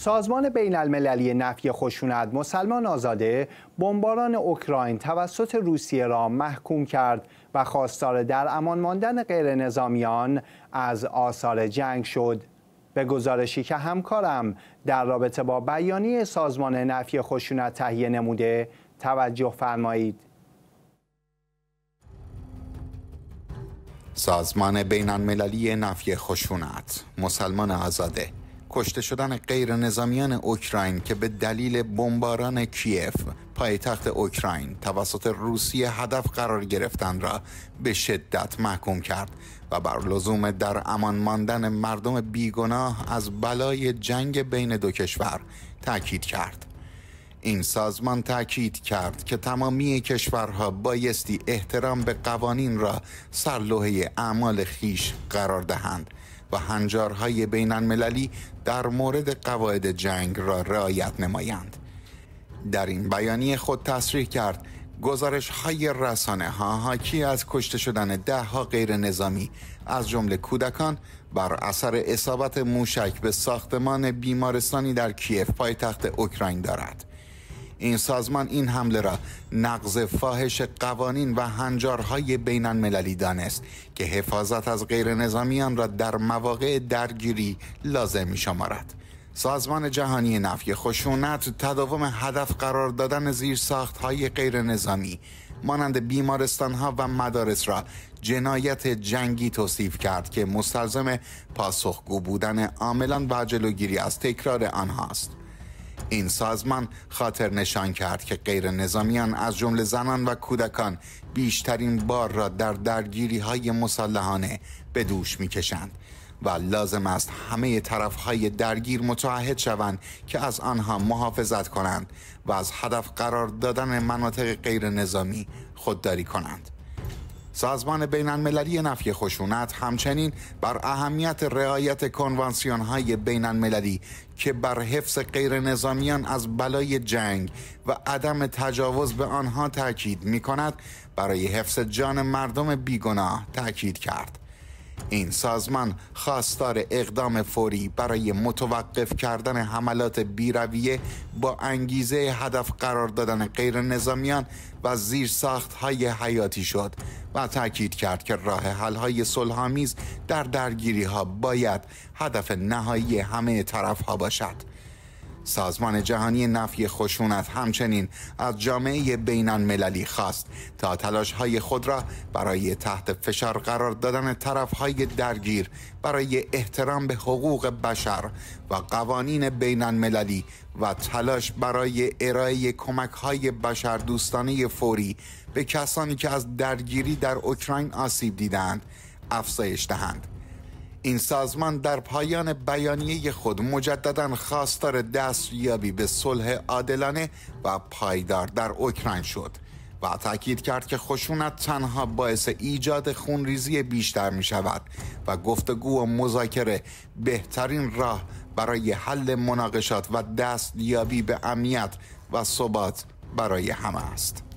سازمان بین المللی نفی خشونت مسلمان آزاده بمباران اوکراین توسط روسیه را محکوم کرد و خواستار در امان ماندن غیر نظامیان از آثار جنگ شد. به گزارشی که همکارم در رابطه با بیانیه سازمان نفی خشونت تهیه نموده توجه فرمایید. سازمان بین المللی نفی خشونت مسلمان آزاده کشته شدن غیر نظامیان اوکراین که به دلیل بمباران کیف پایتخت اوکراین توسط روسیه هدف قرار گرفتن را به شدت محکوم کرد و بر لزوم در امان ماندن مردم بیگناه از بلای جنگ بین دو کشور تاکید کرد. این سازمان تاکید کرد که تمامی کشورها بایستی احترام به قوانین را سرلوحه اعمال خیش قرار دهند و هنجارهای بینن در مورد قواعد جنگ را رعایت نمایند در این بیانیه خود تصریح کرد گزارش های رسانه ها حاکی از کشته شدن ده ها غیر نظامی از جمله کودکان بر اثر اصابت موشک به ساختمان بیمارستانی در کیف پایتخت اوکراین دارد این سازمان این حمله را نقض فاحش قوانین و هنجارهای بین المللی دانست که حفاظت از غیر نظامیان را در مواقع درگیری لازم شمارد. سازمان جهانی نفی خشونت تداوم هدف قرار دادن زیر ساخت های غیر نظامی مانند بیمارستان ها و مدارس را جنایت جنگی توصیف کرد که مستلزم پاسخگو بودن عاملان و جلوگیری از تکرار است این سازمان خاطر نشان کرد که غیر نظامیان از جمله زنان و کودکان بیشترین بار را در درگیری های مسلحانه به دوش می کشند و لازم است همه طرف های درگیر متعهد شوند که از آنها محافظت کنند و از هدف قرار دادن مناطق غیر نظامی خودداری کنند. سازمان بین المللی نفی خشونت همچنین بر اهمیت رعایت کنوانسیون های بین المللی که بر حفظ غیر نظامیان از بلای جنگ و عدم تجاوز به آنها تاکید می کند برای حفظ جان مردم بیگناه تاکید کرد. این سازمان خواستار اقدام فوری برای متوقف کردن حملات بیرویه با انگیزه هدف قرار دادن غیر نظامیان و زیر ساخت های حیاتی شد و تاکید کرد که راه حل های سلحامیز در درگیری ها باید هدف نهایی همه طرف ها باشد سازمان جهانی نفی خشونت همچنین از جامعه بینان مللی خواست تا تلاش های خود را برای تحت فشار قرار دادن طرف های درگیر برای احترام به حقوق بشر و قوانین بینان مللی و تلاش برای ارائه کمک های بشر دوستانه فوری به کسانی که از درگیری در اوکراین آسیب دیدند افزایش دهند این سازمان در پایان بیانیه خود مجددا خواستار دستیابی به صلح عادلانه و پایدار در اوکراین شد و تاکید کرد که خشونت تنها باعث ایجاد خونریزی بیشتر می شود و گفتگو و مذاکره بهترین راه برای حل مناقشات و دستیابی به امنیت و ثبات برای همه است.